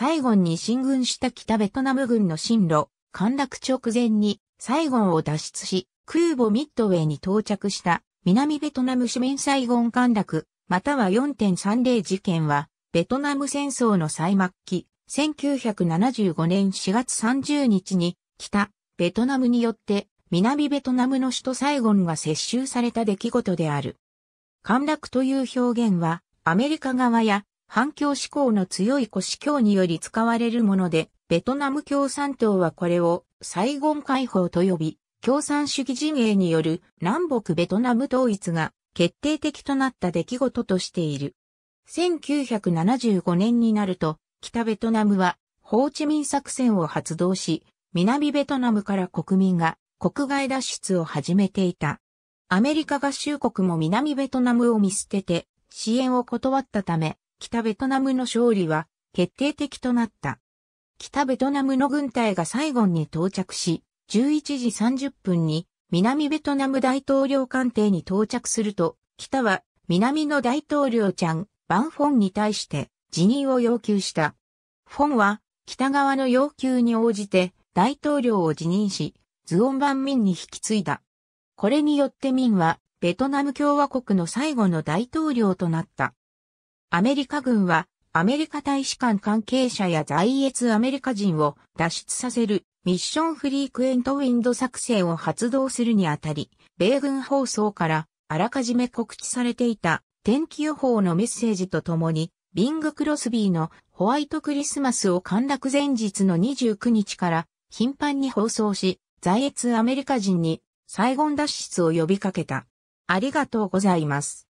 サイゴンに進軍した北ベトナム軍の進路、陥落直前にサイゴンを脱出し、空母ミッドウェイに到着した南ベトナム市面サイゴン陥落、または4.30事件は、ベトナム戦争の最末期、1975年4月30日に、北、ベトナムによって、南ベトナムの首都サイゴンが接収された出来事である。陥落という表現は、アメリカ側や反共志向の強い古司教により使われるもので、ベトナム共産党はこれをサイゴン解放と呼び、共産主義陣営による南北ベトナム統一が決定的となった出来事としている。1975年になると、北ベトナムはホーチミン作戦を発動し、南ベトナムから国民が国外脱出を始めていた。アメリカ合衆国も南ベトナムを見捨てて支援を断ったため、北ベトナムの勝利は決定的となった。北ベトナムの軍隊がサイゴンに到着し、11時30分に南ベトナム大統領官邸に到着すると、北は南の大統領ちゃん、バンフォンに対して辞任を要求した。フォンは北側の要求に応じて大統領を辞任し、ズオンバンミンに引き継いだ。これによってミンはベトナム共和国の最後の大統領となった。アメリカ軍はアメリカ大使館関係者や在越アメリカ人を脱出させるミッションフリークエントウィンド作戦を発動するにあたり、米軍放送からあらかじめ告知されていた天気予報のメッセージとともに、ビング・クロスビーのホワイトクリスマスを陥落前日の29日から頻繁に放送し、在越アメリカ人にサイゴン脱出を呼びかけた。ありがとうございます。